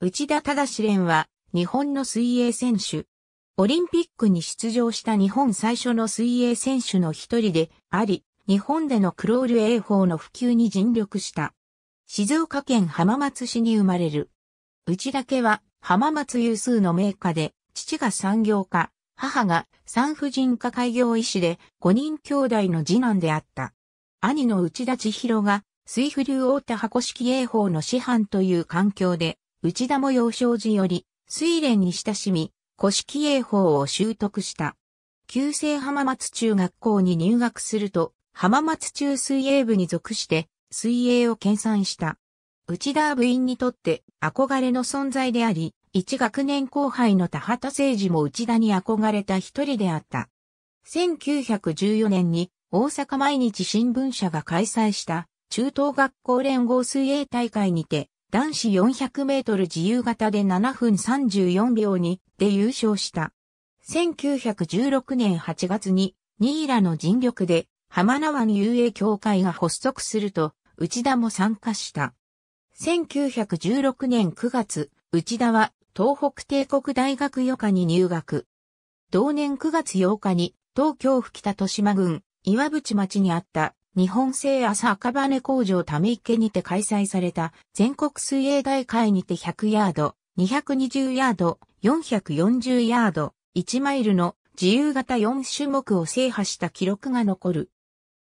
内田忠連は、日本の水泳選手。オリンピックに出場した日本最初の水泳選手の一人であり、日本でのクロール泳法の普及に尽力した。静岡県浜松市に生まれる。内田家は浜松有数の名家で、父が産業家、母が産婦人科開業医師で5人兄弟の次男であった。兄の内田千尋が水浮流大田箱式泳法の師範という環境で内田も幼少時より、水蓮に親しみ、古式英法を習得した。旧制浜松中学校に入学すると、浜松中水泳部に属して、水泳を研鑽した。内田部員にとって憧れの存在であり、一学年後輩の田畑誠二も内田に憧れた一人であった。1914年に大阪毎日新聞社が開催した中等学校連合水泳大会にて男子400メートル自由形で7分34秒にで優勝した。1916年8月にニーラの尽力で浜名湾遊泳協会が発足すると内田も参加した。1916年9月、内田は東北帝国大学予科に入学。同年9月8日に東京府北豊島郡岩淵町にあった日本製朝赤羽工場ため池にて開催された全国水泳大会にて100ヤード、220ヤード、440ヤード、1マイルの自由形4種目を制覇した記録が残る。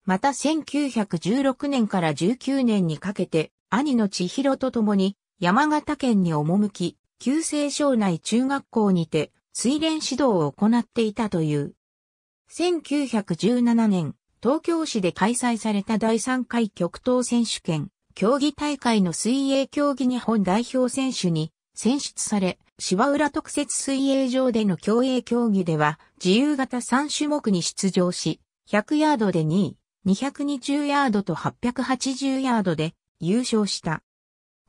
また1916年から19年にかけて兄の千尋と共に山形県に赴き、旧生省内中学校にて水練指導を行っていたという。1917年、東京市で開催された第3回極東選手権、競技大会の水泳競技日本代表選手に選出され、芝浦特設水泳場での競泳競技では、自由形3種目に出場し、100ヤードで2位、220ヤードと880ヤードで優勝した。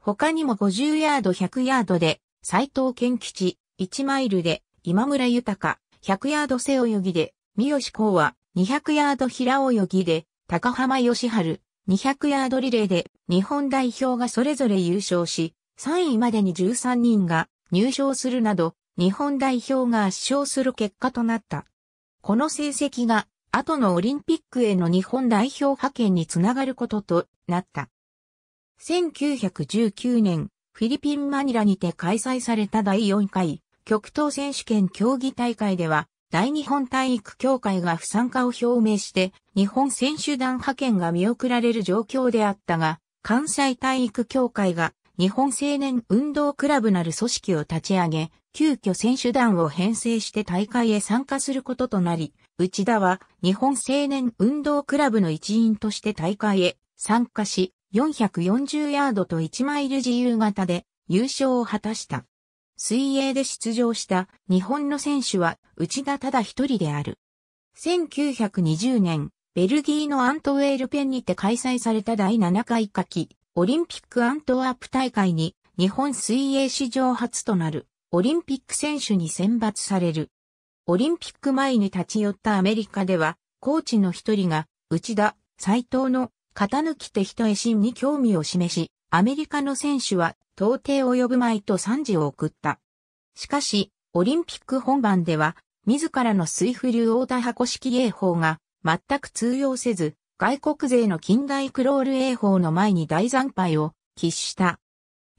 他にも50ヤード100ヤードで、斎藤健吉、1マイルで、今村豊、100ヤード背泳ぎで、三好幸は、200ヤード平泳ぎで高浜義春、200ヤードリレーで日本代表がそれぞれ優勝し、3位までに13人が入賞するなど、日本代表が圧勝する結果となった。この成績が、後のオリンピックへの日本代表派遣につながることとなった。1919年、フィリピン・マニラにて開催された第4回、極東選手権競技大会では、大日本体育協会が不参加を表明して、日本選手団派遣が見送られる状況であったが、関西体育協会が日本青年運動クラブなる組織を立ち上げ、急遽選手団を編成して大会へ参加することとなり、内田は日本青年運動クラブの一員として大会へ参加し、440ヤードと1マイル自由形で優勝を果たした。水泳で出場した日本の選手は内田ただ一人である。1920年、ベルギーのアントウェールペンにて開催された第7回夏季オリンピックアントワープ大会に日本水泳史上初となるオリンピック選手に選抜される。オリンピック前に立ち寄ったアメリカでは、コーチの一人が内田、斎藤の肩抜き手人重心に興味を示し、アメリカの選手は到底及ぶまいと賛辞を送った。しかし、オリンピック本番では、自らの水浮流太田箱式泳法が全く通用せず、外国勢の近代クロール泳法の前に大惨敗を喫した。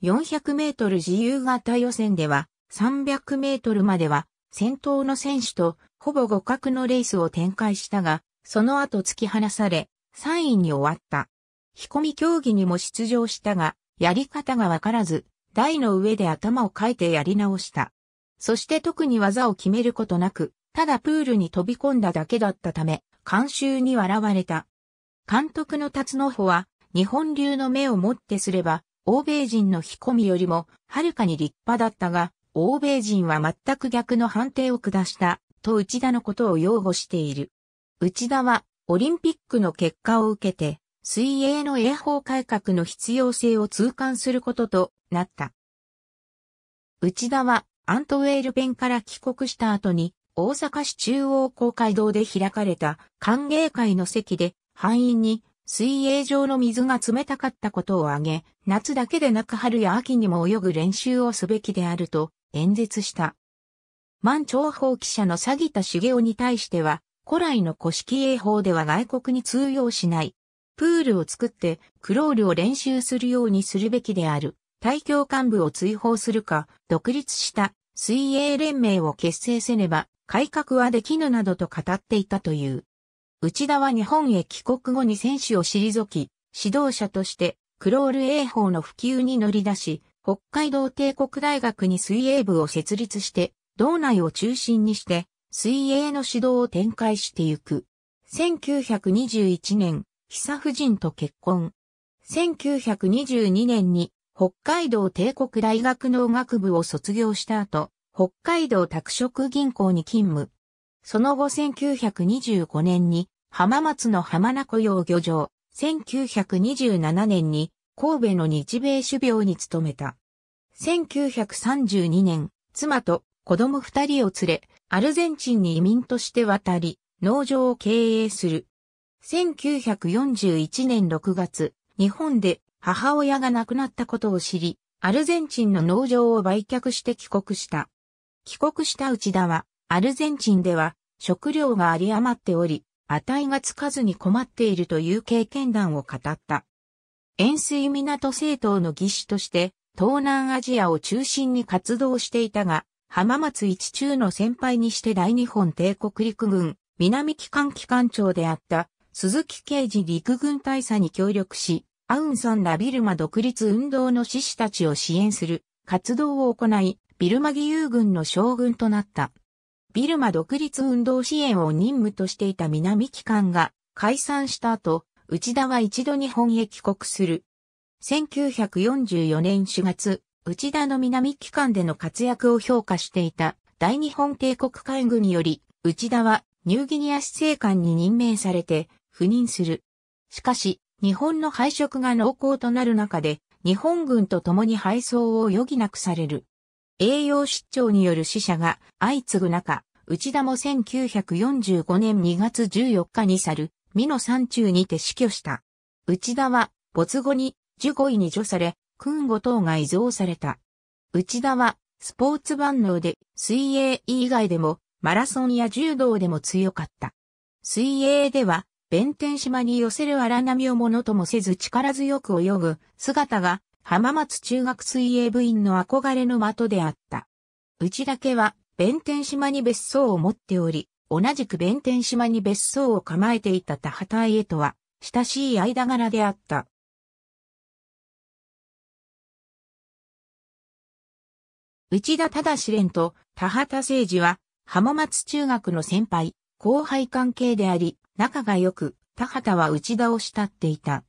400メートル自由形予選では、300メートルまでは、先頭の選手とほぼ互角のレースを展開したが、その後突き放され、3位に終わった。引込み競技にも出場したが、やり方がわからず、台の上で頭をかいてやり直した。そして特に技を決めることなく、ただプールに飛び込んだだけだったため、監修に笑われた。監督の辰野穂は、日本流の目をもってすれば、欧米人の引込みよりも、はるかに立派だったが、欧米人は全く逆の判定を下した、と内田のことを擁護している。内田は、オリンピックの結果を受けて、水泳の泳法改革の必要性を痛感することとなった。内田はアントウェールペンから帰国した後に大阪市中央公会堂で開かれた歓迎会の席で敗因に水泳場の水が冷たかったことを挙げ、夏だけでなく春や秋にも泳ぐ練習をすべきであると演説した。満潮法記者の詐欺田茂雄に対しては、古来の古式泳法では外国に通用しないプールを作ってクロールを練習するようにするべきである。大教幹部を追放するか、独立した水泳連盟を結成せねば改革はできぬなどと語っていたという。内田は日本へ帰国後に選手を退き、指導者としてクロール泳法の普及に乗り出し、北海道帝国大学に水泳部を設立して、道内を中心にして、水泳の指導を展開してゆく。1921年、久夫人と結婚。1922年に北海道帝国大学農学部を卒業した後、北海道拓殖銀行に勤務。その後1925年に浜松の浜名湖養魚場、1927年に神戸の日米種苗に勤めた。1932年、妻と子供二人を連れ、アルゼンチンに移民として渡り、農場を経営する。1941年6月、日本で母親が亡くなったことを知り、アルゼンチンの農場を売却して帰国した。帰国した内田は、アルゼンチンでは食料が有り余っており、値がつかずに困っているという経験談を語った。塩水港政党の技師として、東南アジアを中心に活動していたが、浜松一中の先輩にして大日本帝国陸軍、南機関機関長であった鈴木刑事陸軍大佐に協力し、アウンサンらビルマ独立運動の志士たちを支援する活動を行い、ビルマ義勇軍の将軍となった。ビルマ独立運動支援を任務としていた南機関が解散した後、内田は一度日本へ帰国する。1944年4月、内田の南機関での活躍を評価していた大日本帝国海軍により、内田はニューギニア司政官に任命されて、赴任する。しかし、日本の敗色が濃厚となる中で、日本軍と共に敗走を余儀なくされる。栄養失調による死者が相次ぐ中、内田も1945年2月14日に去る、美の山中にて死去した。内田は、没後に、受護位に除され、訓後等が遺贈された。内田は、スポーツ万能で、水泳以外でも、マラソンや柔道でも強かった。水泳では、弁天島に寄せる荒波をものともせず力強く泳ぐ姿が浜松中学水泳部員の憧れの的であった。内けは弁天島に別荘を持っており、同じく弁天島に別荘を構えていた田畑家とは親しい間柄であった。内田忠連と田畑誠二は浜松中学の先輩、後輩関係であり、仲が良く、田畑は内田を慕っていた。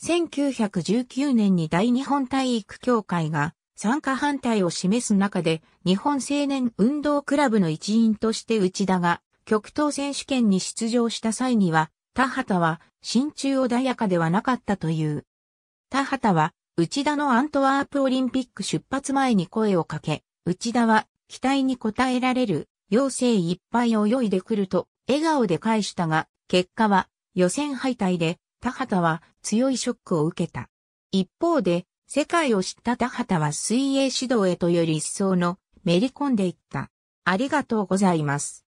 1919年に大日本体育協会が参加反対を示す中で日本青年運動クラブの一員として内田が極東選手権に出場した際には田畑は心中穏やかではなかったという。田畑は内田のアントワープオリンピック出発前に声をかけ、内田は期待に応えられる、妖精いっぱい泳いでくると笑顔で返したが、結果は予選敗退で、田畑は強いショックを受けた。一方で、世界を知った田畑は水泳指導へとより一層のめり込んでいった。ありがとうございます。